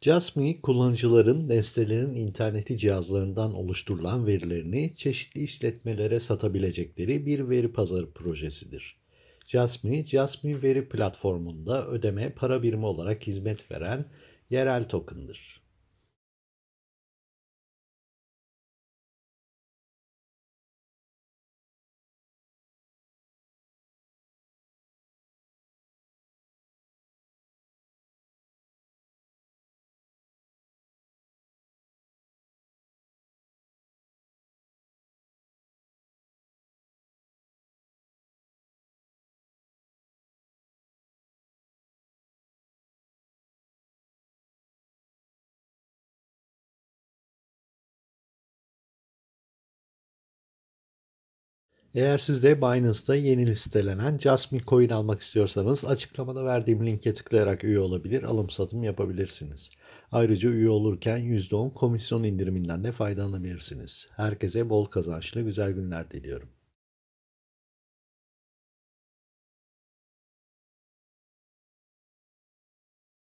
Jasmi, kullanıcıların nesnelerin interneti cihazlarından oluşturulan verilerini çeşitli işletmelere satabilecekleri bir veri pazarı projesidir. Jasmi, Jasmi veri platformunda ödeme para birimi olarak hizmet veren yerel token'dır. Eğer siz de Binance'da yeni listelenen Jasmine Coin almak istiyorsanız açıklamada verdiğim linke tıklayarak üye olabilir, alım satım yapabilirsiniz. Ayrıca üye olurken %10 komisyon indiriminden de faydalanabilirsiniz. Herkese bol kazançlı güzel günler diliyorum.